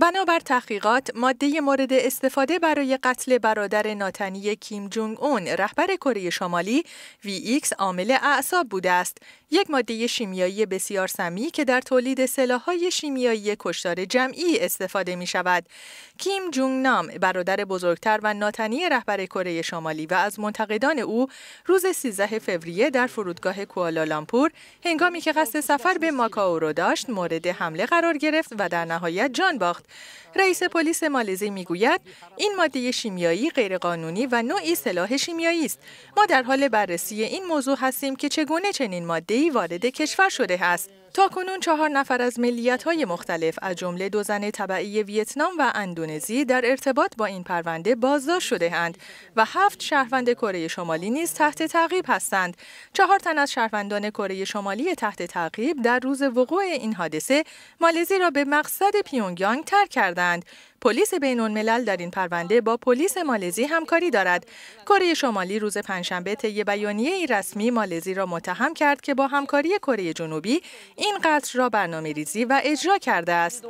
بنابر تحقیقات ماده مورد استفاده برای قتل برادر ناتنی کیم جونگ اون رهبر کره شمالی VX عامل اعصاب بوده است یک ماده شیمیایی بسیار سمی که در تولید سلاح‌های شیمیایی کشتار جمعی استفاده می شود. کیم جونگ نام برادر بزرگتر و ناتنی رهبر کره شمالی و از منتقدان او روز 13 فوریه در فرودگاه کوالالامپور هنگامی که قصد سفر به ماکائو را داشت مورد حمله قرار گرفت و در نهایت جان باخت رئیس پلیس مالزی میگوید این ماده شیمیایی غیرقانونی و نوعی سلاح شیمیایی است ما در حال بررسی این موضوع هستیم که چگونه چنین ماده‌ای وارد کشور شده است تا کنون چهار نفر از های مختلف از جمله دو زن طبعی ویتنام و اندونزی در ارتباط با این پرونده بازداشت شده اند و هفت شهروند کره شمالی نیز تحت تعقیب هستند. چهار تن از شهروندان کره شمالی تحت تعقیب در روز وقوع این حادثه مالزی را به مقصد پیونگیانگ ترک کردند. پلیس بین‌الملل در این پرونده با پلیس مالزی همکاری دارد. کره شمالی روز پنجشنبه طی بیانیه رسمی مالزی را متهم کرد که با همکاری کره جنوبی این قتل را برنامه ریزی و اجرا کرده است.